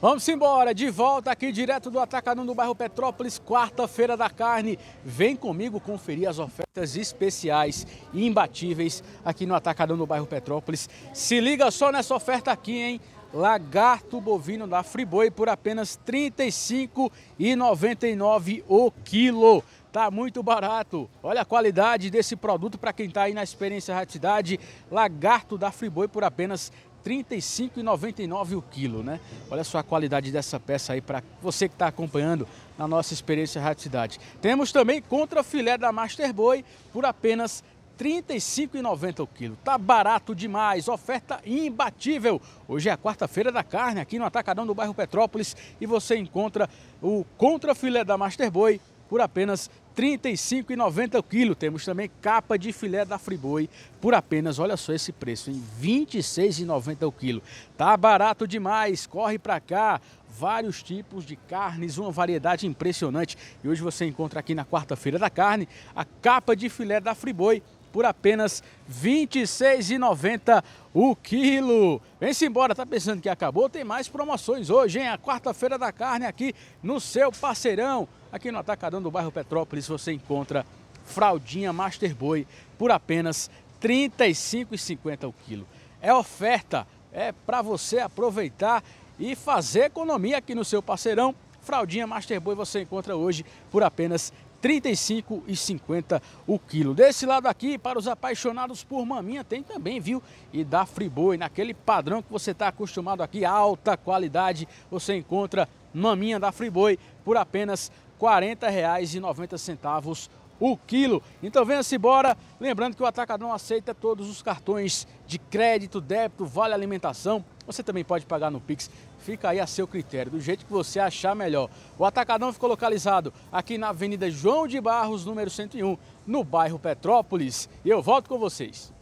Vamos embora, de volta aqui direto do Atacadão do bairro Petrópolis, quarta-feira da carne. Vem comigo conferir as ofertas especiais e imbatíveis aqui no Atacadão do bairro Petrópolis. Se liga só nessa oferta aqui, hein? Lagarto bovino da Friboi por apenas R$ 35,99 o quilo. Tá muito barato. Olha a qualidade desse produto para quem está aí na experiência Raticidade. Lagarto da Friboi por apenas R$ 35,99 o quilo, né? Olha só a qualidade dessa peça aí para você que está acompanhando na nossa experiência Raticidade. Temos também contra filé da Master Boi por apenas R$ 35,90 o quilo. Tá barato demais, oferta imbatível. Hoje é a quarta-feira da carne aqui no Atacadão do bairro Petrópolis e você encontra o contra filé da Master Boi por apenas R$ 35,90 o quilo. Temos também capa de filé da Friboi por apenas, olha só esse preço, em R$ 26,90 o quilo. Tá barato demais, corre para cá. Vários tipos de carnes, uma variedade impressionante. E hoje você encontra aqui na quarta-feira da carne a capa de filé da Friboi por apenas R$ 26,90 o quilo. Vem-se embora, tá pensando que acabou? Tem mais promoções hoje, hein? A quarta-feira da carne aqui no seu parceirão. Aqui no Atacadão do bairro Petrópolis você encontra fraldinha Master Boi por apenas R$ 35,50 o quilo. É oferta, é para você aproveitar e fazer economia aqui no seu parceirão. Fraldinha Master Boy você encontra hoje por apenas R$ 35,50 o quilo. Desse lado aqui, para os apaixonados por maminha, tem também, viu? E da Friboi, naquele padrão que você está acostumado aqui, alta qualidade, você encontra maminha da Friboi por apenas R$ 40,90 o quilo. Então venha-se embora. Lembrando que o Atacadão aceita todos os cartões de crédito, débito, vale alimentação. Você também pode pagar no Pix. Fica aí a seu critério, do jeito que você achar melhor. O Atacadão ficou localizado aqui na Avenida João de Barros, número 101, no bairro Petrópolis. Eu volto com vocês.